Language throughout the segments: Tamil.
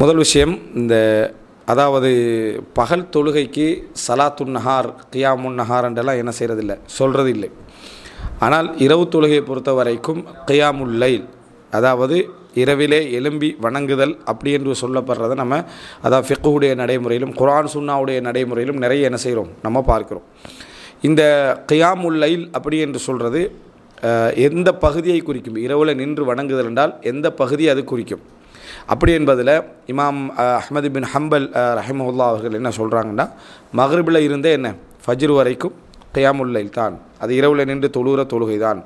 முதல் விஷயம் இந்த அதாவது பகல் தொழுகைக்கு சலாத்துன் நஹார் கியாமுன் நஹார் என்றெல்லாம் என்ன செய்கிறதில்லை சொல்கிறது இல்லை ஆனால் இரவு தொழுகையை பொறுத்த வரைக்கும் கியாமுல் லைல் அதாவது இரவிலே எலும்பி வணங்குதல் அப்படி என்று சொல்லப்படுறத நம்ம அதாவது ஃபிக்குடைய நடைமுறையிலும் குரான் சுன்னாவுடைய நடைமுறையிலும் நிறைய என்ன செய்கிறோம் நம்ம பார்க்கிறோம் இந்த கியாமுல் லைல் அப்படி என்று சொல்கிறது எந்த பகுதியை குறிக்கும் இரவில் நின்று வணங்குதல் என்றால் எந்த பகுதி அது குறிக்கும் அப்படி என்பதில் இமாம் அஹமது பின் ஹம்பல் ரஹிமுல்லா அவர்கள் என்ன சொல்கிறாங்கன்னா மகரிபில் இருந்தே என்ன ஃபஜ்ரு வரைக்கும் கியாமுல்லைல் தான் அது இரவில் நின்று தொழுகிற தொழுகை தான்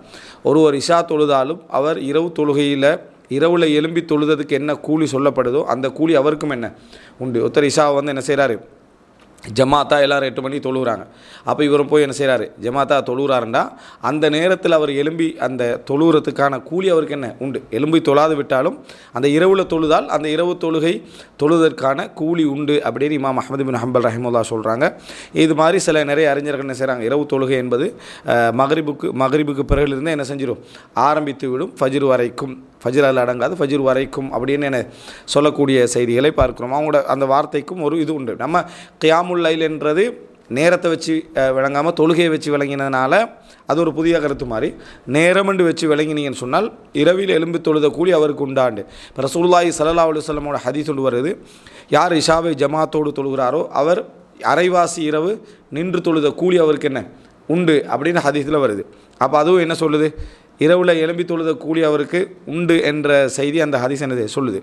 ஒருவர் இஷா தொழுதாலும் அவர் இரவு தொழுகையில் இரவில் எலும்பி தொழுதுக்கு என்ன கூலி சொல்லப்படுதோ அந்த கூலி அவருக்கும் என்ன உண்டு ஒருத்தர் இஷாவை வந்து என்ன செய்கிறாரு ஜமாத்தா எல்லோரும் எட்டு மணி தொழுகிறாங்க அப்போ இவரும் போய் என்ன செய்கிறாரு ஜமாத்தா தொழுகிறாருண்டா அந்த நேரத்தில் அவர் எலும்பி அந்த தொழுகிறதுக்கான கூலி அவருக்கு என்ன உண்டு எலும்பி தொழாது விட்டாலும் அந்த இரவில் தொழுதால் அந்த இரவு தொழுகை தொழுதற்கான கூலி உண்டு அப்படின்னு இமாம் அஹமது பின் ஹம்பல் ரஹிமுல்லா சொல்கிறாங்க இது மாதிரி சில நிறைய அறிஞர்கள் என்ன செய்கிறாங்க இரவு தொழுகை என்பது மகரிபுக்கு மகரிபுக்கு பிறகுலேருந்து என்ன செஞ்சிடும் ஆரம்பித்து விடும் ஃபஜ்ரு வரைக்கும் ஃபஜிரால் அடங்காது ஃபஜிர் வரைக்கும் அப்படின்னு என்ன சொல்லக்கூடிய செய்திகளை பார்க்குறோம் அவங்களோட அந்த வார்த்தைக்கும் ஒரு இது உண்டு நம்ம கியாமுல் லைல் என்றது நேரத்தை வச்சு விளங்காமல் தொழுகையை வச்சு விளங்கினதுனால அது ஒரு புதிய கருத்து மாதிரி நேரம் என்று வச்சு விளங்கினீங்கன்னு சொன்னால் இரவில் எலும்பி தொழுத கூலி அவருக்கு உண்டாண்டு இப்போ ரசூல்லாய் சல்லா அலுவலமோட ஹதி ஒன்று வருது யார் இஷாவை ஜமாத்தோடு தொழுகிறாரோ அவர் அரைவாசி இரவு நின்று தொழுத கூலி அவருக்கு என்ன உண்டு அப்படின்னு ஹதீஸில் வருது அப்போ அதுவும் என்ன சொல்லுது இரவில் எலும்பி தொழுத கூலி அவருக்கு உண்டு என்ற செய்தி அந்த ஹதீஸ் என்னது சொல்லுது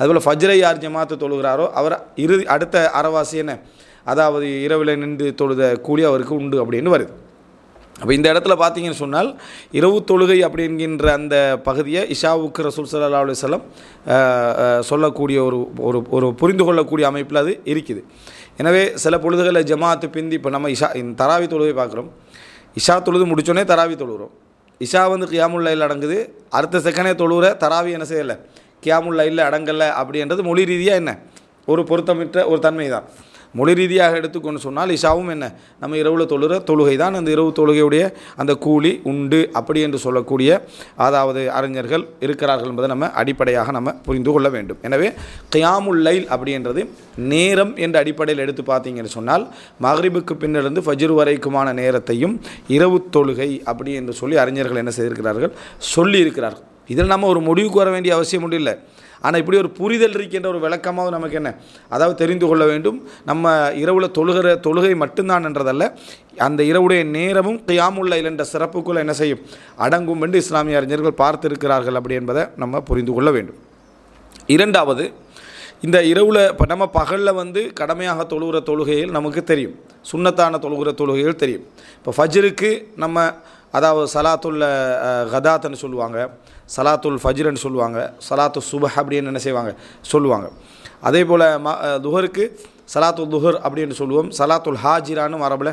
அதுபோல் ஃபஜ்ரை யார் ஜமாத்து தொழுகிறாரோ அவர் இறுதி அடுத்த அறவாசி என்ன அதாவது இரவில் நின்று தொழுத கூலி அவருக்கு உண்டு அப்படின்னு வருது அப்போ இந்த இடத்துல பார்த்தீங்கன்னு சொன்னால் இரவு தொழுகை அப்படிங்கின்ற அந்த பகுதியை இஷாவுக்கு ரசூல் சல்லா அலுவலம் சொல்லக்கூடிய ஒரு ஒரு ஒரு புரிந்து கொள்ளக்கூடிய அமைப்பில் அது இருக்குது எனவே சில பொழுதுகளில் ஜமாத்து பிந்தி இப்போ நம்ம இஷா தராவி தொழுகை பார்க்குறோம் இஷா தொழுது முடித்தோடனே தராவி தொழுகிறோம் இஷா வந்து கியாமுல் லைல் அடங்குது அடுத்த செகண்டே தொழுகிற தராவி என்ன செய்யலை கியாமுல் லைலில் அடங்கலை அப்படின்றது மொழி ரீதியாக என்ன ஒரு பொருத்தமிட்ட ஒரு தன்மை தான் மொழி ரீதியாக எடுத்துக்கொண்டு சொன்னால் இஷாவும் என்ன நம்ம இரவில் தொழுகிற தொழுகை தான் அந்த இரவு தொழுகையுடைய அந்த கூலி உண்டு அப்படி என்று சொல்லக்கூடிய அதாவது அறிஞர்கள் இருக்கிறார்கள் என்பதை நம்ம அடிப்படையாக நம்ம புரிந்து கொள்ள வேண்டும் எனவே கியாமுல் லைல் அப்படின்றது நேரம் என்ற அடிப்படையில் எடுத்து பார்த்தீங்கன்னு சொன்னால் மகரிபுக்கு பின்னிருந்து ஃபஜ்ரு வரைக்குமான நேரத்தையும் இரவு தொழுகை அப்படி என்று சொல்லி அறிஞர்கள் என்ன செய்திருக்கிறார்கள் சொல்லியிருக்கிறார்கள் இதில் நம்ம ஒரு முடிவுக்கு வர வேண்டிய அவசியம் இல்லை ஆனால் இப்படி ஒரு புரிதல் இருக்கின்ற ஒரு விளக்கமாக நமக்கு என்ன அதாவது தெரிந்து கொள்ள வேண்டும் நம்ம இரவில் தொழுகிற தொழுகை மட்டும்தான் என்றதல்ல அந்த இரவுடைய நேரமும் கியாமுல்ல என்ற சிறப்புக்குள்ள என்ன செய்யும் அடங்கும் என்று இஸ்லாமிய அறிஞர்கள் பார்த்திருக்கிறார்கள் அப்படி என்பதை நம்ம புரிந்து கொள்ள வேண்டும் இரண்டாவது இந்த இரவில் இப்போ நம்ம பகலில் வந்து கடமையாக தொழுகிற தொழுகைகள் நமக்கு தெரியும் சுண்ணத்தான தொழுகிற தொழுகைகள் தெரியும் இப்போ ஃபஜ்ருக்கு நம்ம அதாவது சலாத்துல்ல கதாத்துன்னு சொல்லுவாங்க சலாத்துல் ஃபஜ்ருன்னு சொல்லுவாங்க சலாத்து சுப அப்படின்னு என்ன செய்வாங்க சொல்லுவாங்க அதே போல் ம துஹருக்கு சலாத்துல் துஹர் அப்படின்னு சொல்லுவோம் சலாத்துல் ஹாஜிரான்னு மரபில்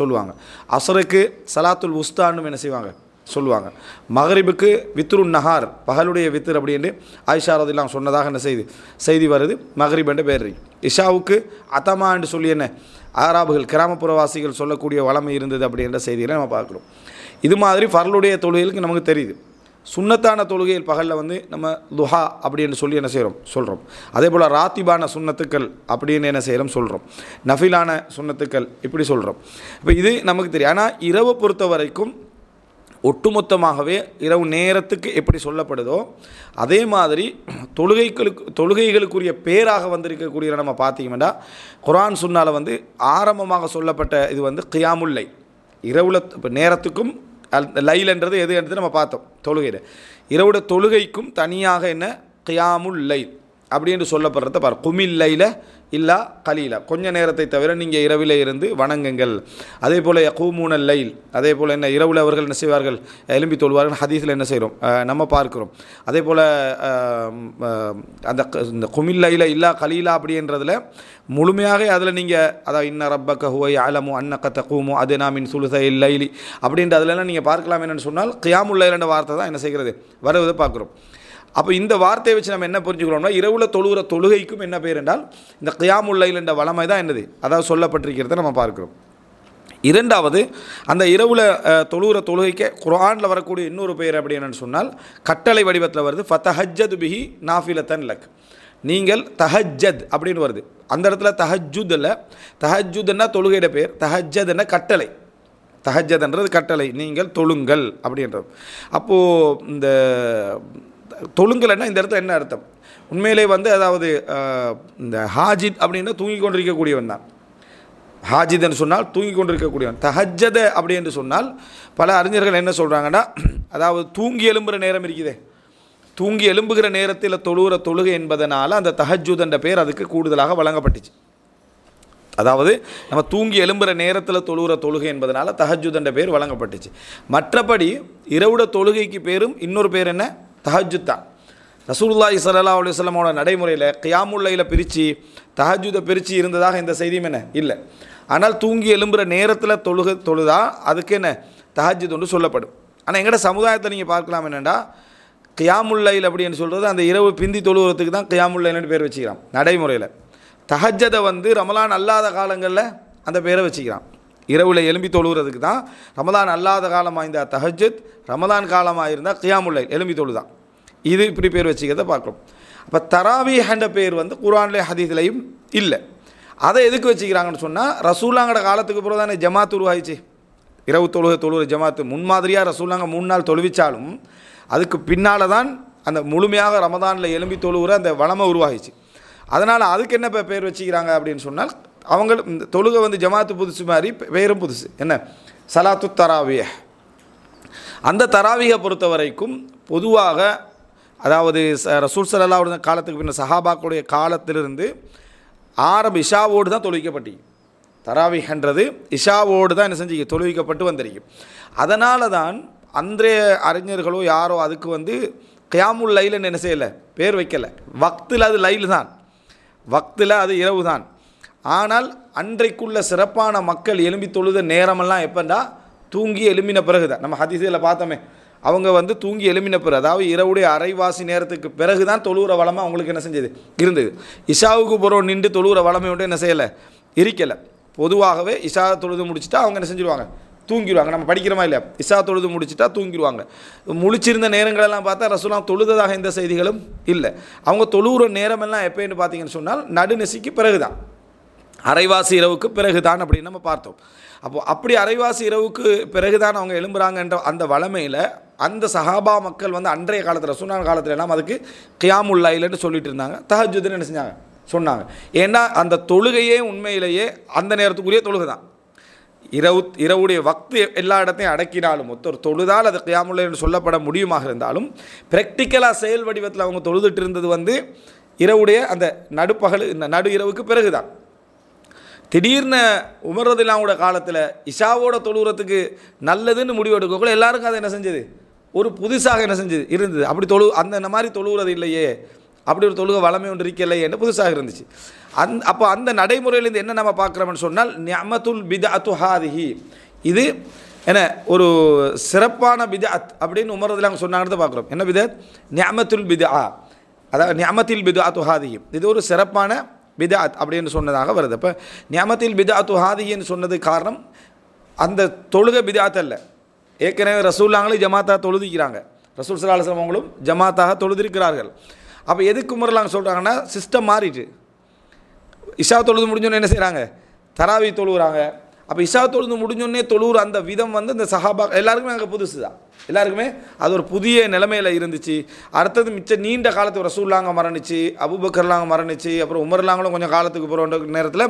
சொல்லுவாங்க அசருக்கு சலாத்துல் உஸ்தான்னு என்ன செய்வாங்க சொல்லுவாங்க மகரிபுக்கு வித்ரு நஹார் பகலுடைய வித்ரு அப்படின்னு ஆயிஷாரதெல்லாம் சொன்னதாக என்ன செய்து செய்தி வருது மகரிப் என்று பேர் இஷாவுக்கு அத்தமா என்று சொல்லி என்ன ஆராபுகள் கிராமப்புறவாசிகள் சொல்லக்கூடிய வளமை இருந்தது அப்படின்ற செய்திகளை நம்ம பார்க்குறோம் இது மாதிரி ஃபர்லுடைய தொழுகைகளுக்கு நமக்கு தெரியுது சுண்ணத்தான தொழுகையில் பகலில் வந்து நம்ம துஹா அப்படின்னு சொல்லி என்ன செய்கிறோம் சொல்கிறோம் அதே போல் ராத்திபான சுண்ணத்துக்கள் அப்படின்னு என்ன செய்கிறோம் சொல்கிறோம் நஃபிலான சுண்ணத்துக்கள் இப்படி சொல்கிறோம் இப்போ இது நமக்கு தெரியும் ஆனால் இரவு பொறுத்த வரைக்கும் ஒட்டுமொத்தமாகவே இரவு நேரத்துக்கு எப்படி சொல்லப்படுதோ அதே மாதிரி தொழுகைகளுக்கு தொழுகைகளுக்குரிய பேராக வந்திருக்கக்கூடிய நம்ம பார்த்தீங்கன்னா குரான் சொன்னால் வந்து ஆரம்பமாக சொல்லப்பட்ட இது வந்து கியாமுல்லை இரவுல இப்போ நேரத்துக்கும் லைலன்றது எது நம்ம பார்த்தோம் தொழுகையில் இரவுட தொழுகைக்கும் தனியாக என்ன கியாமுல் லைல் அப்படின்னு சொல்லப்படுறத பார் குமில்லையில் இல்லா கலீலா கொஞ்ச நேரத்தை தவிர நீங்கள் இரவில் இருந்து வணங்குங்கள் அதே போல் கூமூனல் லைல் அதே போல் என்ன இரவில் அவர்கள் என்ன செய்வார்கள் எலும்பி தொழுவார்கள் ஹதீஸில் என்ன செய்கிறோம் நம்ம பார்க்குறோம் அதே போல் அந்த இந்த குமில்லையில் இல்லா கலீலா அப்படின்றதில் முழுமையாக அதில் நீங்கள் அதாவது இன்ன ரப்பக்க ஹுவை ஆலமோ அன்னக்கத்த தக்குமோ அது நாமின் சுழுசை லைலி அப்படின்றதுலலாம் நீங்கள் பார்க்கலாம் என்னென்னு சொன்னால் கியாமுல்லைலன்ற வார்த்தை தான் என்ன செய்கிறது வருவதை பார்க்குறோம் அப்போ இந்த வார்த்தையை வச்சு நம்ம என்ன புரிஞ்சுக்கிறோம்னா இரவில் தொழுகிற தொழுகைக்கும் என்ன பேர் என்றால் இந்த கியாமுல்லையில் என்ற வளமை தான் என்னது அதாவது சொல்லப்பட்டிருக்கிறத நம்ம பார்க்குறோம் இரண்டாவது அந்த இரவில் தொழுகிற தொழுகைக்கு குரானில் வரக்கூடிய இன்னொரு பெயர் அப்படி என்னன்னு சொன்னால் கட்டளை வடிவத்தில் வருது ஃபத்தஹஜது பிஹி நாஃபிலத்தன் லக் நீங்கள் தஹஜத் அப்படின்னு வருது அந்த இடத்துல தஹஜுத் இல்லை தஹஜுத்னா தொழுகையிட பேர் தஹஜத்னா கட்டளை தஹஜத்ன்றது கட்டளை நீங்கள் தொழுங்கள் அப்படின்றது அப்போது இந்த தொழுங்கலைன்னா இந்த இடத்துல என்ன அர்த்தம் உண்மையிலே வந்து அதாவது இந்த ஹாஜித் அப்படின்னா தூங்கி கொண்டிருக்கக்கூடியவன் தான் என்று சொன்னால் தூங்கி கொண்டிருக்கக்கூடியவன் தஹஜத அப்படி என்று சொன்னால் பல அறிஞர்கள் என்ன சொல்கிறாங்கன்னா அதாவது தூங்கி எலும்புகிற நேரம் இருக்குதே தூங்கி எலும்புகிற நேரத்தில் தொழுகிற தொழுகை என்பதனால் அந்த என்ற பேர் அதுக்கு கூடுதலாக வழங்கப்பட்டுச்சு அதாவது நம்ம தூங்கி எலும்புகிற நேரத்தில் தொழுகிற தொழுகை என்பதனால் என்ற பேர் வழங்கப்பட்டுச்சு மற்றபடி இரவுட தொழுகைக்கு பேரும் இன்னொரு பேர் என்ன தஹஜுத் தான் ரசூல்லாஹி சல்லா அலி வல்லமோட நடைமுறையில் கியாமுல்லையில் பிரித்து தஹஜுதை பிரித்து இருந்ததாக இந்த செய்தியும் என்ன இல்லை ஆனால் தூங்கி எழும்புகிற நேரத்தில் தொழுக தொழுதா அதுக்கு என்ன தஹஜுத் ஒன்று சொல்லப்படும் ஆனால் எங்கட சமுதாயத்தை நீங்கள் பார்க்கலாம் என்னென்னா கியாமுல்லையில் அப்படின்னு சொல்கிறது அந்த இரவு பிந்தி தொழுகிறதுக்கு தான் கியாமுல்லைன்னு பேர் வச்சுக்கிறான் நடைமுறையில் தஹஜதை வந்து ரமலான் அல்லாத காலங்களில் அந்த பேரை வச்சுக்கிறான் இரவில் எலும்பி தொழுகிறதுக்கு தான் ரமதான் அல்லாத காலமாக இருந்தால் தஹஜத் ரமதான் காலமாக இருந்தால் கியாமுல்லை எலும்பி தொழு தான் இது இப்படி பேர் வச்சுக்கிறத பார்க்குறோம் அப்போ தராவி ஹண்ட பேர் வந்து குரான்லேயும் ஹதீஸ்லையும் இல்லை அதை எதுக்கு வச்சுக்கிறாங்கன்னு சொன்னால் ரசூலாங்கட காலத்துக்கு பிறகு தானே ஜமாத் உருவாயிச்சு இரவு தொழுக தொழுகிற ஜமாத்து முன்மாதிரியாக ரசூலாங்க மூணு நாள் தொழுவிச்சாலும் அதுக்கு பின்னால் தான் அந்த முழுமையாக ரமதானில் எலும்பி தொழுகிற அந்த வளமை உருவாகிச்சு அதனால் அதுக்கு என்ன பேர் வச்சுக்கிறாங்க அப்படின்னு சொன்னால் அவங்களும் இந்த தொழுகை வந்து ஜமாத்து புதுசு மாதிரி பெயரும் புதுசு என்ன சலாத்து தராவிய அந்த தராவியை பொறுத்த வரைக்கும் பொதுவாக அதாவது ரசூல் சல்லா காலத்துக்கு பின்ன சஹாபாக்குடைய காலத்திலிருந்து ஆரம்ப இஷாவோடு தான் தொழுவிக்கப்பட்டி தராவிகன்றது இஷாவோடு தான் என்ன செஞ்சு தொழுவிக்கப்பட்டு வந்திருக்கு அதனால தான் அன்றைய அறிஞர்களோ யாரோ அதுக்கு வந்து கியாமுல் லைலுன்னு என்ன செய்யலை பேர் வைக்கலை வக்தில் அது லைல் தான் வக்தில் அது இரவு தான் ஆனால் அன்றைக்குள்ள சிறப்பான மக்கள் எலும்பி தொழுத நேரமெல்லாம் எப்போண்டா தூங்கி எலும்பின பிறகு தான் நம்ம ஹதிசில் பார்த்தோமே அவங்க வந்து தூங்கி எலும்பின பிறகு அதாவது இரவுடைய அரைவாசி நேரத்துக்கு பிறகு தான் தொழுகிற வளமாக அவங்களுக்கு என்ன செஞ்சது இருந்தது இஷாவுக்கு புறம் நின்று தொழுகிற வளமை விட்டு என்ன செய்யலை இருக்கலை பொதுவாகவே இஷா தொழுது முடிச்சுட்டா அவங்க என்ன செஞ்சுருவாங்க தூங்கிடுவாங்க நம்ம படிக்கிறோமா இல்லையா இஷா தொழுது முடிச்சுட்டா தூங்கிடுவாங்க முழிச்சிருந்த நேரங்களெல்லாம் பார்த்தா ரசூலாம் தொழுததாக எந்த செய்திகளும் இல்லை அவங்க தொழுகிற நேரமெல்லாம் எப்போன்னு பார்த்தீங்கன்னு சொன்னால் நடுநெசிக்கு பிறகு தான் அரைவாசி இரவுக்கு பிறகுதான் அப்படின்னு நம்ம பார்த்தோம் அப்போது அப்படி அரைவாசி இரவுக்கு பிறகுதான் அவங்க எழும்புறாங்கன்ற அந்த வளமையில் அந்த சஹாபா மக்கள் வந்து அன்றைய காலத்தில் சுனான் காலத்தில் எல்லாம் அதுக்கு கியாமுல்லாயில்னு சொல்லிட்டு இருந்தாங்க தஹஜுதுன்னு என்ன செஞ்சாங்க சொன்னாங்க ஏன்னா அந்த தொழுகையே உண்மையிலேயே அந்த நேரத்துக்குரிய தொழுகை தான் இரவு இரவுடைய வக்து எல்லா இடத்தையும் அடக்கினாலும் ஒருத்தர் தொழுதால் அது கியாமுல்லை என்று சொல்லப்பட முடியுமாக இருந்தாலும் ப்ராக்டிக்கலாக செயல் வடிவத்தில் அவங்க தொழுதுட்டு இருந்தது வந்து இரவுடைய அந்த நடுப்பகல் இந்த நடு இரவுக்கு பிறகுதான் திடீர்னு உமர்றதில்லாவோட காலத்தில் இஷாவோட தொழுகிறதுக்கு நல்லதுன்னு முடிவு எடுக்கக்குள்ள எல்லாருக்கும் அதை என்ன செஞ்சது ஒரு புதுசாக என்ன செஞ்சது இருந்தது அப்படி தொழு அந்த மாதிரி தொழுகிறது இல்லையே அப்படி ஒரு தொழுக வளமை ஒன்று என்று புதுசாக இருந்துச்சு அந் அப்போ அந்த நடைமுறையிலேருந்து என்ன நம்ம பார்க்குறோம்னு சொன்னால் நியமத்துல் பிதாத்து ஹாதிஹி இது என்ன ஒரு சிறப்பான அத் அப்படின்னு உமரதில் அவங்க சொன்னாங்கன்னு பார்க்குறோம் என்ன பிதாத் நியமத்துல் பிதா அதாவது நியமத்தில் பிதா துஹாதிஹி இது ஒரு சிறப்பான பிதாத் அப்படின்னு சொன்னதாக வருது அப்போ நியமத்தில் பிதாத்து ஹாதின்னு சொன்னது காரணம் அந்த தொழுகை பிதாத் அல்ல ஏற்கனவே ரசூல்லாங்களே ஜமாத்தாக தொழுதிக்கிறாங்க ரசூல் சலாஹம் அவங்களும் ஜமாத்தாக தொழுதிருக்கிறார்கள் அப்போ எதுக்கு முறலாங்க சொல்கிறாங்கன்னா சிஸ்டம் மாறிட்டு இஷா தொழுது முடிஞ்சோன்னு என்ன செய்கிறாங்க தராவி தொழுகிறாங்க அப்போ இஷா தொழுது முடிஞ்சோடனே தொழுவுற அந்த விதம் வந்து இந்த சஹாபா எல்லாருக்குமே அங்கே புதுசு தான் எல்லாருக்குமே அது ஒரு புதிய நிலைமையில் இருந்துச்சு அடுத்தது மிச்ச நீண்ட காலத்து ரசூல்லாங்க மரணிச்சு அபுபக்கர்லாங்க மரணிச்சு அப்புறம் உமர்லாங்களும் கொஞ்சம் காலத்துக்கு போகிற நேரத்தில்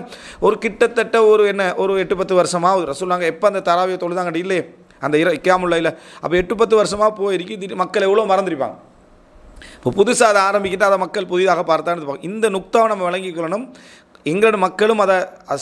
ஒரு கிட்டத்தட்ட ஒரு என்ன ஒரு எட்டு பத்து வருஷமாக ரசூல்லாங்க எப்போ அந்த தராவிய தொழுதாங்க இல்லையே அந்த இர இக்காமல் அப்போ எட்டு பத்து வருஷமாக போயிருக்கி திடீர் மக்கள் எவ்வளோ மறந்துருப்பாங்க இப்போ புதுசாக அதை ஆரம்பிக்கிட்டு அதை மக்கள் புதிதாக பார்த்தான்னு இந்த நுக்தாவை நம்ம விளங்கிக்கொள்ளணும் இங்கிலாந்து மக்களும் அதை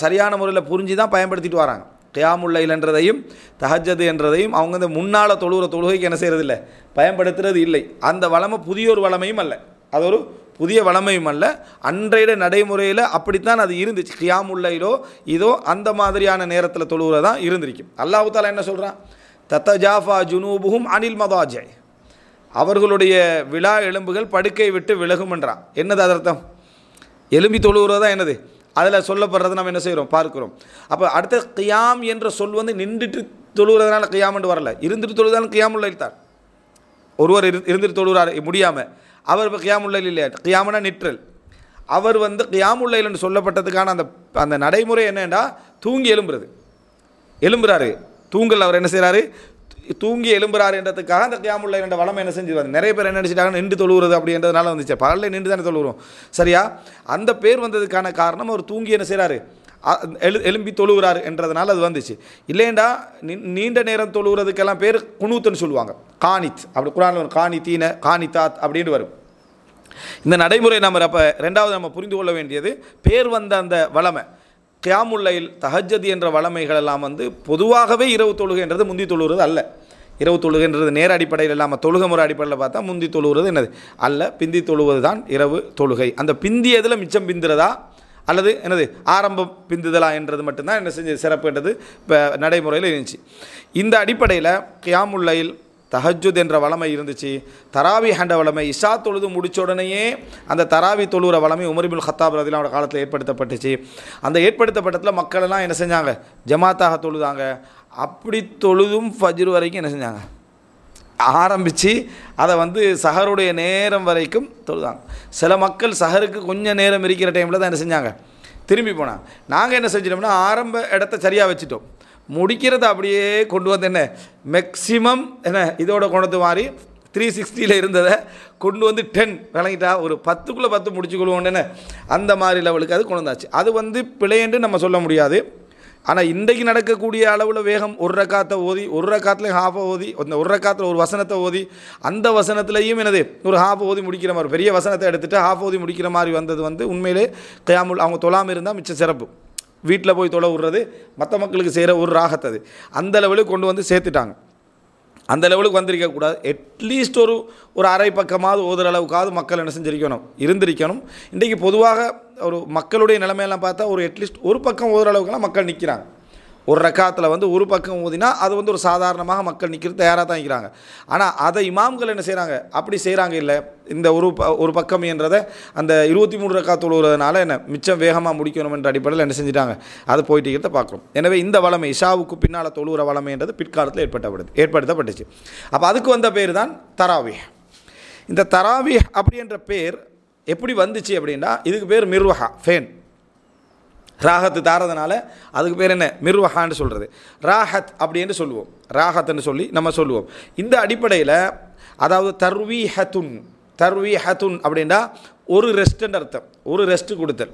சரியான முறையில் புரிஞ்சு தான் பயன்படுத்திட்டு வராங்க கியாமுல்லைலன்றதையும் தஹஜது என்றதையும் அவங்க இந்த முன்னால் தொழுகிற தொழுகைக்கு என்ன செய்கிறது இல்லை பயன்படுத்துறது இல்லை அந்த வளமை புதிய ஒரு வளமையும் அல்ல அது ஒரு புதிய வளமையும் அல்ல அன்றைய நடைமுறையில் அப்படித்தான் அது இருந்துச்சு கியாமுல்லையிலோ இதோ அந்த மாதிரியான நேரத்தில் தொழுகிறதான் இருந்திருக்கும் அல்லாஹால என்ன சொல்கிறான் தத்த ஜாஃபா ஜுனூபுகும் அனில் மதாஜய் அவர்களுடைய விழா எலும்புகள் படுக்கை விட்டு விலகுமென்றான் என்னது அதர்த்தம் எலும்பி தொழுகிறது தான் என்னது அதில் சொல்லப்படுறது நம்ம என்ன செய்கிறோம் பார்க்குறோம் அப்போ அடுத்த கியாம் என்ற சொல் வந்து நின்றுட்டு தொழுகிறதுனால கியாம்னு வரல இருந்துட்டு தொழுதாலும் உள்ள இழுத்தார் ஒருவர் இரு இருந்துட்டு தொழுகிறார் முடியாமல் அவர் இப்போ உள்ள இல்லையா கியாமனா நிற்றல் அவர் வந்து இல்லைன்னு சொல்லப்பட்டதுக்கான அந்த அந்த நடைமுறை என்னென்னா தூங்கி எழும்புறது எலும்புறாரு தூங்கல் அவர் என்ன செய்கிறாரு தூங்கி எழும்புறாரு என்றதுக்காக அந்த கியாமுள்ள என்ற வளம் என்ன செஞ்சு வந்து நிறைய பேர் என்ன நினச்சிட்டாங்க நின்று தொழுகிறது அப்படின்றதுனால வந்துச்சு பகலில் நின்று தானே தொழுகிறோம் சரியா அந்த பேர் வந்ததுக்கான காரணம் அவர் தூங்கி என்ன செய்கிறாரு எழு எலும்பி தொழுகிறார் என்றதுனால அது வந்துச்சு இல்லைண்டா நீண்ட நேரம் தொழுகிறதுக்கெல்லாம் பேர் குணூத்துன்னு சொல்லுவாங்க காணித் அப்படி குரான் காணித்தீன காணித்தாத் அப்படின்னு வரும் இந்த நடைமுறை நம்ம அப்போ ரெண்டாவது நம்ம புரிந்து கொள்ள வேண்டியது பேர் வந்த அந்த வளமை கியாமுல்லையில் தஹஜத் என்ற வளமைகள் எல்லாம் வந்து பொதுவாகவே இரவு தொழுகைன்றது முந்தி தொழுகிறது அல்ல இரவு தொழுகைன்றது நேர அடிப்படையில் இல்லாமல் தொழுக முறை அடிப்படையில் பார்த்தா முந்தி தொழுகிறது என்னது அல்ல பிந்தி தொழுவது தான் இரவு தொழுகை அந்த பிந்தி எதில் மிச்சம் பிந்துறதா அல்லது என்னது ஆரம்பம் பிந்துதலா என்றது மட்டும்தான் என்ன செஞ்சது சிறப்பு என்றது இப்போ நடைமுறையில் இருந்துச்சு இந்த அடிப்படையில் கியாமுல்லையில் தஹஜுத் என்ற வளமை இருந்துச்சு தராவி ஹண்ட வளமை இஷா தொழுது முடித்த உடனேயே அந்த தராவி தொழுகிற வளமை உமரிபுல் ஹத்தாப் ரதிலாவோட காலத்தில் ஏற்படுத்தப்பட்டுச்சு அந்த ஏற்படுத்தப்பட்டத்தில் மக்கள் எல்லாம் என்ன செஞ்சாங்க ஜமாத்தாக தொழுதாங்க அப்படி தொழுதும் ஃபஜ்ரு வரைக்கும் என்ன செஞ்சாங்க ஆரம்பித்து அதை வந்து சஹருடைய நேரம் வரைக்கும் தொழுதாங்க சில மக்கள் சஹருக்கு கொஞ்சம் நேரம் இருக்கிற டைமில் தான் என்ன செஞ்சாங்க திரும்பி போனாங்க நாங்கள் என்ன செஞ்சிட்டோம்னா ஆரம்ப இடத்த சரியாக வச்சுட்டோம் முடிக்கிறத அப்படியே கொண்டு வந்து என்ன மேக்சிமம் என்ன இதோட கொண்டது மாதிரி த்ரீ சிக்ஸ்டியில் இருந்ததை கொண்டு வந்து டென் விளங்கிட்டா ஒரு பத்துக்குள்ளே பத்து என்ன அந்த மாதிரி லெவலுக்கு அது கொண்டு வந்தாச்சு அது வந்து பிழையன்று நம்ம சொல்ல முடியாது ஆனால் இன்றைக்கு நடக்கக்கூடிய அளவில் வேகம் ஒரு ரக்காத்தை ஓதி ஒரு ரக்காத்துலேயும் ஹாஃபை ஓதி அந்த ஒரு ரக்காத்தில் ஒரு வசனத்தை ஓதி அந்த வசனத்துலேயும் என்னது ஒரு ஹாஃப் ஓதி முடிக்கிற மாதிரி பெரிய வசனத்தை எடுத்துகிட்டு ஹாஃப் ஓதி முடிக்கிற மாதிரி வந்தது வந்து உண்மையிலே கயாமுல் அவங்க தொழாமல் இருந்தால் மிச்ச சிறப்பு வீட்டில் போய் தொலை விடுறது மற்ற மக்களுக்கு செய்கிற ஒரு ராகத்தது அந்த லெவலுக்கு கொண்டு வந்து சேர்த்துட்டாங்க அந்த லெவலுக்கு வந்திருக்கக்கூடாது அட்லீஸ்ட் ஒரு ஒரு அரை பக்கமாவது ஓதுற அளவுக்காவது மக்கள் என்ன செஞ்சிருக்கணும் இருந்திருக்கணும் இன்றைக்கு பொதுவாக ஒரு மக்களுடைய நிலைமையெல்லாம் பார்த்தா ஒரு அட்லீஸ்ட் ஒரு பக்கம் ஓதுற அளவுக்குலாம் மக்கள் நிற்கிறாங்க ஒரு ரக்காத்தில் வந்து ஒரு பக்கம் ஊதினா அது வந்து ஒரு சாதாரணமாக மக்கள் நிற்கிறது தயாராக தான் இருக்கிறாங்க ஆனால் அதை இமாம்கள் என்ன செய்கிறாங்க அப்படி செய்கிறாங்க இல்லை இந்த ஒரு ப ஒரு பக்கம் என்றதை அந்த இருபத்தி மூணு ரக்கா தொழுகிறதுனால என்ன மிச்சம் வேகமாக முடிக்கணும் என்ற அடிப்படையில் என்ன செஞ்சுட்டாங்க அது போயிட்டு இருக்கிறத பார்க்குறோம் எனவே இந்த வளமை இஷாவுக்கு பின்னால் தொழுகிற வளமைன்றது பிற்காலத்தில் ஏற்பட்டப்படுது ஏற்படுத்தப்பட்டுச்சு அப்போ அதுக்கு வந்த பேர் தான் தராவிஹ் இந்த தராவிஹ் அப்படின்ற பேர் எப்படி வந்துச்சு அப்படின்னா இதுக்கு பேர் மிர்வஹா ஃபேன் ராகத்து தாரதுனால அதுக்கு பேர் என்ன மிர்வஹான்னு சொல்கிறது ராஹத் அப்படின்னு சொல்லுவோம் ராகத்துன்னு சொல்லி நம்ம சொல்லுவோம் இந்த அடிப்படையில் அதாவது தர்வீஹத்துன் தர்வீஹத்துன் அப்படின்னா ஒரு ரெஸ்ட்டுன்னு அர்த்தம் ஒரு ரெஸ்ட்டு கொடுத்தல்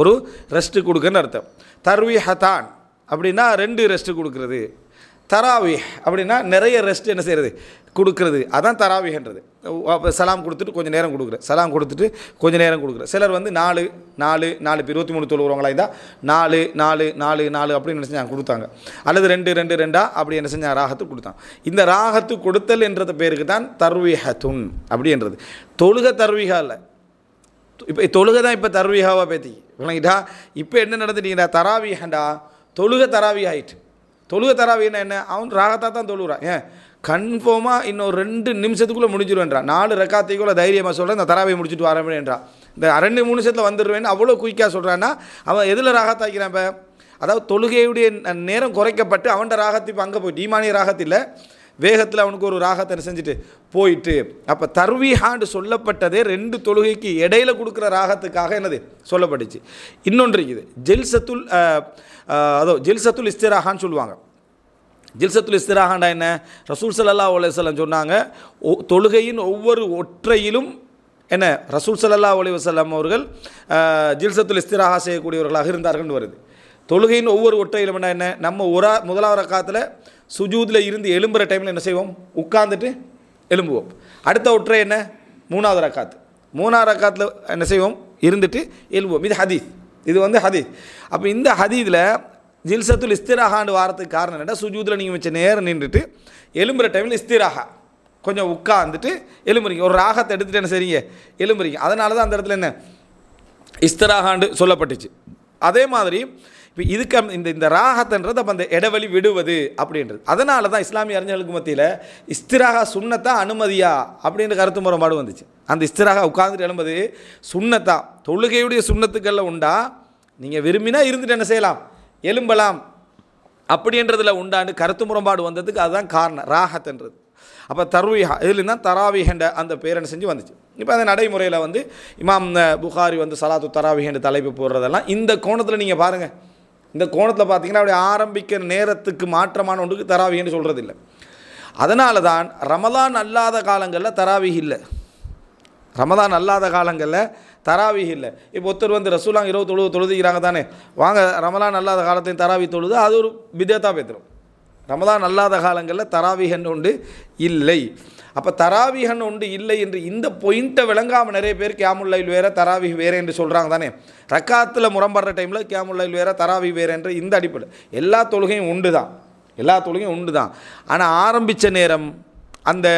ஒரு ரெஸ்ட்டு கொடுக்குன்னு அர்த்தம் தர்வீஹத்தான் அப்படின்னா ரெண்டு ரெஸ்ட்டு கொடுக்குறது தராவி அப்படின்னா நிறைய ரெஸ்ட் என்ன செய்கிறது கொடுக்கறது அதான் தராவிகன்றது சலாம் கொடுத்துட்டு கொஞ்சம் நேரம் கொடுக்குறேன் சலாம் கொடுத்துட்டு கொஞ்சம் நேரம் கொடுக்குறேன் சிலர் வந்து நாலு நாலு நாலு இப்போ இருபத்தி மூணு தொழுகிறவங்களா இருந்தால் நாலு நாலு நாலு நாலு அப்படின்னு என்ன செஞ்சாங்க கொடுத்தாங்க அல்லது ரெண்டு ரெண்டு ரெண்டாக அப்படி என்ன செஞ்சாங்க ராகத்து கொடுத்தாங்க இந்த ராகத்து கொடுத்தல் என்றது பேருக்கு தான் தர்வீகத்துன் அப்படின்றது தொழுக தர்வீகா இல்லை இப்போ தொழுக தான் இப்போ தர்வீகாவாக பேத்தி விளங்கிட்டா இப்போ என்ன நடந்துட்டீங்கன்னா தராவிகண்டா தொழுக தராவி ஆயிட்டு தொழுக தராவின்னா என்ன அவன் ராகத்தா தான் தொழுகிறான் ஏன் கன்ஃபார்மாக இன்னும் ரெண்டு நிமிஷத்துக்குள்ளே முடிஞ்சிருவேன்றான் நாலு ரெக்காத்தைக்குள்ளே தைரியமாக சொல்கிறேன் இந்த தராவை முடிச்சுட்டு வரவேன்றான் இந்த ரெண்டு மூணு நிமிஷத்தில் வந்துடுவேன்னு அவ்வளோ குயிக்காக சொல்கிறான்னா அவன் எதில் ராகத்தாக்கிறான் இப்போ அதாவது தொழுகையுடைய நேரம் குறைக்கப்பட்டு அவன்கிட்ட ராகத்து இப்போ அங்கே போய் டீமானிய ராகத்தில் வேகத்தில் அவனுக்கு ஒரு ராகத்தை செஞ்சுட்டு போயிட்டு அப்போ தர்வீஹாண்டு சொல்லப்பட்டதே ரெண்டு தொழுகைக்கு இடையில் கொடுக்குற ராகத்துக்காக என்னது சொல்லப்பட்டுச்சு இன்னொன்று இருக்குது ஜில்சத்துல் அதோ ஜில்சத்துல் இஸ்திராகான்னு சொல்லுவாங்க ஜில்சத்துல் இஸ்திராகாண்டா என்ன ரசூல் சல்லா உலகம் சொன்னாங்க தொழுகையின் ஒவ்வொரு ஒற்றையிலும் என்ன ரசூல் சல்லா அலி வசல்லாம் அவர்கள் ஜில்சத்துல் இஸ்திராகா செய்யக்கூடியவர்களாக இருந்தார்கள்னு வருது தொழுகையின் ஒவ்வொரு ஒற்றையிலும் என்ன நம்ம ஒரு முதலாவது காத்தில் சுஜூதில் இருந்து எலும்புற டைமில் என்ன செய்வோம் உட்காந்துட்டு எலும்புவோம் அடுத்த ஒற்றை என்ன மூணாவது ரக்காத்து மூணாவது ரக்காத்தில் என்ன செய்வோம் இருந்துட்டு எலும்புவோம் இது ஹதீஸ் இது வந்து ஹதீஸ் அப்போ இந்த ஹதீதில் ஜில்சத்துல் இஸ்திராகாண்டு வாரத்துக்கு காரணம் என்னென்னா சுஜூதில் நீங்கள் வச்ச நேரம் நின்றுட்டு எலும்புற டைமில் இஸ்திராகா கொஞ்சம் உட்காந்துட்டு எலும்புறீங்க ஒரு ராகத்தை எடுத்துகிட்டு என்ன செய்றீங்க எலும்புறீங்க அதனால தான் அந்த இடத்துல என்ன இஸ்திராகாண்டு சொல்லப்பட்டுச்சு அதே மாதிரி இப்போ இதுக்கு இந்த இந்த ராகத்துன்றது அப்போ அந்த இடைவெளி விடுவது அப்படின்றது அதனால தான் இஸ்லாமிய அறிஞர்களுக்கு மத்தியில் இஸ்திராகா சுண்ணத்தா அனுமதியா அப்படின்ற கருத்து முறைப்பாடு வந்துச்சு அந்த இஸ்திராகா உட்காந்துட்டு எழும்பது சுண்ணத்தா தொழுகையுடைய சுண்ணத்துக்கெல்லாம் உண்டா நீங்கள் விரும்பினா இருந்துட்டு என்ன செய்யலாம் எலும்பலாம் அப்படின்றதில் உண்டாண்டு கருத்து முரம்பாடு வந்ததுக்கு அதுதான் காரணம் ராகத்துன்றது அப்போ தருவிஹா இதுலேருந்து தான் தராவிஹென்ற அந்த பேரனை செஞ்சு வந்துச்சு இப்போ அந்த நடைமுறையில் வந்து இமாம் புகாரி வந்து சலாத்து தராவிஹென்ற தலைப்பு போடுறதெல்லாம் இந்த கோணத்தில் நீங்கள் பாருங்கள் இந்த கோணத்தில் பார்த்திங்கன்னா அப்படி ஆரம்பிக்க நேரத்துக்கு மாற்றமான ஒன்றுக்கு தராவின்னு சொல்கிறது இல்லை அதனால தான் ரமதான் அல்லாத காலங்களில் தராவிக இல்லை ரமதான் அல்லாத காலங்களில் தராவிக இல்லை இப்போ ஒருத்தர் வந்து ரசூலாங் இரவு தொழுது தொழுதுக்கிறாங்க தானே வாங்க ரமலான் அல்லாத காலத்தையும் தராவி தொழுது அது ஒரு விதேத்தா பேத்துரும் ரமதான் அல்லாத காலங்களில் தராவிகன்னு ஒன்று இல்லை அப்போ தராவிகன் ஒன்று இல்லை என்று இந்த பொயிண்ட்டை விளங்காமல் நிறைய பேர் கேமுல்லையில் வேற தராவி வேறு என்று சொல்கிறாங்க தானே ரக்காத்தில் முரம்படுற டைமில் கேமுல்லையில் வேற தராவி வேறு என்று இந்த அடிப்படை எல்லா தொழுகையும் உண்டு தான் எல்லா தொழுகையும் உண்டு தான் ஆனால் ஆரம்பித்த நேரம் அந்த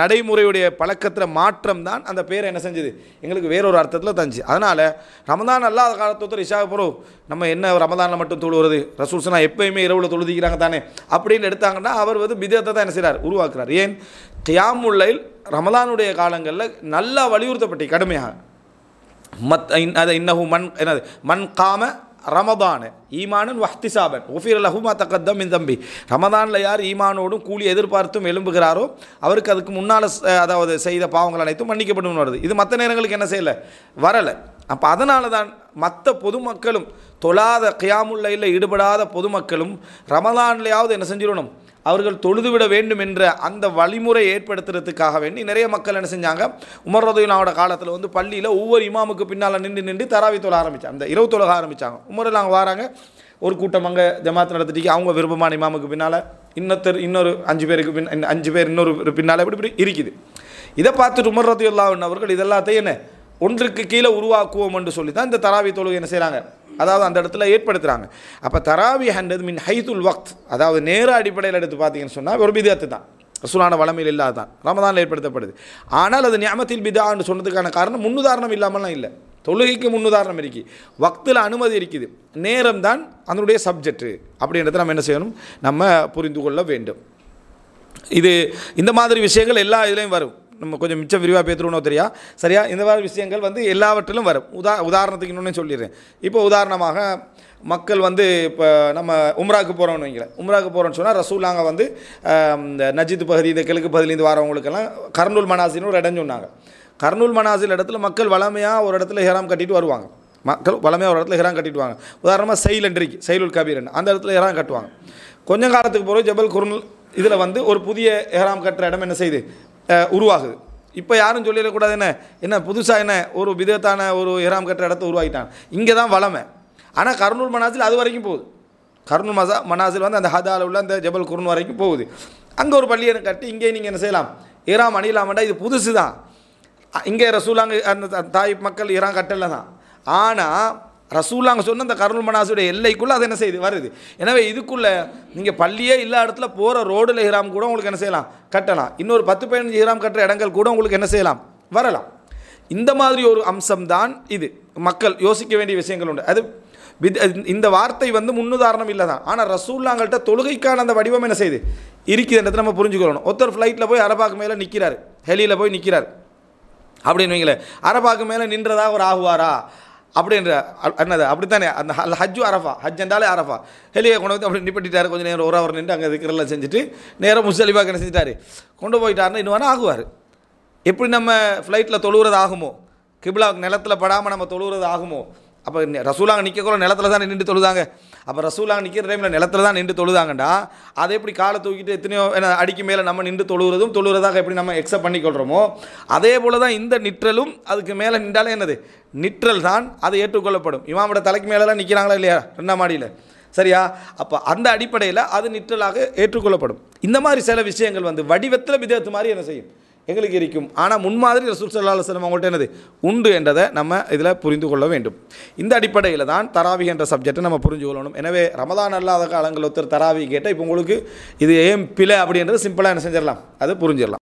நடைமுறையுடைய பழக்கத்தில் மாற்றம் தான் அந்த பேரை என்ன செஞ்சது எங்களுக்கு வேறொரு அர்த்தத்தில் தந்துச்சு அதனால் ரமதான் அல்லாத காலத்தொத்தர் இஷா ப்ரோ நம்ம என்ன ரமதானில் மட்டும் தொழுவுறது ரசூசனா எப்போயுமே இரவில் தொழுதிக்கிறாங்க தானே அப்படின்னு எடுத்தாங்கன்னா அவர் வந்து விதத்தை தான் என்ன செய்கிறார் உருவாக்குறார் ஏன் கியாமுல்லைல் ரமதானுடைய காலங்களில் நல்லா வலியுறுத்தப்பட்டு கடுமையாக மத் அதை இன்னஹு மண் என்னது மண் காம ரமதானு ஈமானன் வஹ்திசாபன் ஒஃபீர் லஹுமா தக்கத்தம் இன் தம்பி ரமதானில் யார் ஈமானோடும் கூலி எதிர்பார்த்தும் எழும்புகிறாரோ அவருக்கு அதுக்கு முன்னால் அதாவது செய்த பாவங்கள் அனைத்தும் மன்னிக்கப்படும் வருது இது மற்ற நேரங்களுக்கு என்ன செய்யலை வரலை அப்போ அதனால தான் மற்ற பொதுமக்களும் தொழாத கியாமுல்லையில் ஈடுபடாத பொதுமக்களும் ரமதான்லையாவது என்ன செஞ்சிடணும் அவர்கள் தொழுதுவிட வேண்டும் என்ற அந்த வழிமுறை ஏற்படுத்துறதுக்காக வேண்டி நிறைய மக்கள் என்ன செஞ்சாங்க உமர் ரதுலாவோட காலத்தில் வந்து பள்ளியில் ஒவ்வொரு இமாமுக்கு பின்னால் நின்று நின்று தராவி தொழ ஆரம்பித்தாங்க அந்த இரவு தொழக ஆரம்பித்தாங்க உமர் அவங்க வராங்க ஒரு கூட்டம் அங்கே ஜமாத் நடத்திட்டு அவங்க விருப்பமான இமாமுக்கு பின்னால் இன்னொருத்தர் இன்னொரு அஞ்சு பேருக்கு பின் அஞ்சு பேர் இன்னொரு பின்னால் இப்படி இப்படி இருக்குது இதை பார்த்துட்டு உமர் ரதுல்லாவின் அவர்கள் இதெல்லாத்தையும் என்ன ஒன்றுக்கு கீழே உருவாக்குவோம் என்று சொல்லி தான் இந்த தராவி தொழுகை என்ன செய்கிறாங்க அதாவது அந்த இடத்துல ஏற்படுத்துகிறாங்க அப்போ தராவிஹன்றது மின் ஹைதுல் வக்த் அதாவது நேர அடிப்படையில் எடுத்து பார்த்தீங்கன்னு சொன்னால் ஒரு பிதியத்து தான் ரசூலான வளமையில் தான் ரமதானில் ஏற்படுத்தப்படுது ஆனால் அது ஞாபகத்தில் பிதான்னு சொன்னதுக்கான காரணம் முன்னுதாரணம் இல்லாமலாம் இல்லை தொழுகைக்கு முன்னுதாரணம் இருக்கு வக்தில் அனுமதி இருக்குது நேரம் தான் அதனுடைய சப்ஜெக்ட்டு அப்படின்றத நம்ம என்ன செய்யணும் நம்ம புரிந்து கொள்ள வேண்டும் இது இந்த மாதிரி விஷயங்கள் எல்லா இதுலேயும் வரும் நம்ம கொஞ்சம் மிச்சம் விரிவாக பேத்துருவோம் தெரியா சரியா இந்த மாதிரி விஷயங்கள் வந்து எல்லாவற்றிலும் வரும் உதா உதாரணத்துக்கு இன்னொன்று சொல்லிடுறேன் இப்போ உதாரணமாக மக்கள் வந்து இப்போ நம்ம உம்ராவுக்கு போகிறோம்னு வைங்களேன் உம்ராவுக்கு போகிறோம்னு சொன்னால் ரசூலாங்க வந்து இந்த நஜித் பகுதி இந்த கிழக்கு பகுதியிலேருந்து வரவங்களுக்கெல்லாம் கர்னூல் மனாசின்னு ஒரு இடம் சொன்னாங்க கர்னூல் மனாசில் இடத்துல மக்கள் வளமையாக ஒரு இடத்துல ஹேராம் கட்டிட்டு வருவாங்க மக்கள் வளமையாக ஒரு இடத்துல கட்டிட்டு வாங்க உதாரணமாக சைலண்ட் செயலுல் சைலுல் கபீரன் அந்த இடத்துல ஹெராம் கட்டுவாங்க கொஞ்சம் காலத்துக்கு பிறகு ஜபல் குர்னல் இதில் வந்து ஒரு புதிய ஹெராம் கட்டுற இடம் என்ன செய்யுது உருவாகுது இப்போ யாரும் சொல்லிடக்கூடாது என்ன என்ன புதுசாக என்ன ஒரு விதத்தான ஒரு இறாம் கட்டுற இடத்த உருவாகிட்டான் இங்கே தான் வளமை ஆனால் கர்னூர் மனாசில் அது வரைக்கும் போகுது கர்னூர் மசா மனாசில் வந்து அந்த ஹதாவில் உள்ள அந்த ஜபல் குருன் வரைக்கும் போகுது அங்கே ஒரு பள்ளியை கட்டி இங்கே நீங்கள் என்ன செய்யலாம் இறாம் அணியலாமண்டா இது புதுசு தான் இங்கே ரசூலாங்க அந்த தாய் மக்கள் இறாம் கட்டலை தான் ஆனால் ரசூலாங்க சொன்ன அந்த கருள் மனாசுடைய எல்லைக்குள்ளே அது என்ன செய்யுது வருது எனவே இதுக்குள்ளே நீங்கள் பள்ளியே இல்லாத இடத்துல போகிற ரோடில் ஹிராம் கூட உங்களுக்கு என்ன செய்யலாம் கட்டலாம் இன்னொரு பத்து பதினஞ்சு ஹிராம் கட்டுற இடங்கள் கூட உங்களுக்கு என்ன செய்யலாம் வரலாம் இந்த மாதிரி ஒரு அம்சம்தான் இது மக்கள் யோசிக்க வேண்டிய விஷயங்கள் உண்டு அது இந்த வார்த்தை வந்து முன்னுதாரணம் இல்லை தான் ஆனால் ரசூல்லாங்கள்ட்ட தொழுகைக்கான அந்த வடிவம் என்ன செய்யுது இருக்குதுன்றது நம்ம புரிஞ்சுக்கணும் ஒருத்தர் ஃப்ளைட்டில் போய் அரபாக்கு மேலே நிற்கிறார் ஹெலியில் போய் நிற்கிறார் அப்படின்னு வைங்களேன் அரபாக்கு மேலே நின்றதாக ஒரு ஆகுவாரா அப்படின்ற என்னது அப்படித்தானே அந்த ஹஜ்ஜு அரஃபா ஹஜ் என்றாலே அரஃபா ஹெலியை கொண்டு வந்து அப்படி நிப்பட்டிட்டார் கொஞ்சம் நேரம் ஒரு அவர் நின்று அங்கே இருக்கிறெல்லாம் செஞ்சுட்டு நேரம் முசலிபாக என்ன செஞ்சிட்டாரு கொண்டு போயிட்டார்னு இன்னும் ஆகுவார் எப்படி நம்ம ஃப்ளைட்டில் தொழுகிறது ஆகுமோ கிபிலா நிலத்தில் படாமல் நம்ம தொழுகிறது ஆகுமோ அப்போ ரசூலாங்க நிற்கக்குள்ள நிலத்தில் தான் நின்று தொழுதாங்க அப்போ ரசூலா நிற்கிற டைமில் நிலத்தில் தான் நின்று தொழுதாங்கண்டா அதை எப்படி காலை தூக்கிட்டு எத்தனையோ அடிக்கு மேலே நம்ம நின்று தொழுகிறதும் தொழுகிறதாக எப்படி நம்ம எக்ஸப்ட் பண்ணிக்கொள்கிறோமோ அதே போல் தான் இந்த நிற்றலும் அதுக்கு மேலே நின்றாலே என்னது நிற்றல் தான் அது ஏற்றுக்கொள்ளப்படும் இமாமோட தலைக்கு மேலெலாம் நிற்கிறாங்களா இல்லையா ரெண்டாம் மாடியில் சரியா அப்போ அந்த அடிப்படையில் அது நிற்றலாக ஏற்றுக்கொள்ளப்படும் இந்த மாதிரி சில விஷயங்கள் வந்து வடிவத்தில் விதத்து மாதிரி என்ன செய்யும் எங்களுக்கு இருக்கும் ஆனால் முன்மாதிரி ரசூல் சல்லா செல்லம் அவங்கள்ட்ட என்னது உண்டு என்றதை நம்ம இதில் புரிந்து கொள்ள வேண்டும் இந்த அடிப்படையில் தான் தராவி என்ற சப்ஜெக்டை நம்ம புரிஞ்சு கொள்ளணும் எனவே ரமதான் அல்லாத காலங்கள் ஒருத்தர் தராவி கேட்டால் இப்போ உங்களுக்கு இது ஏன் பிழை அப்படின்றது சிம்பிளாக என்ன செஞ்சிடலாம் அது புரிஞ்சிடலாம்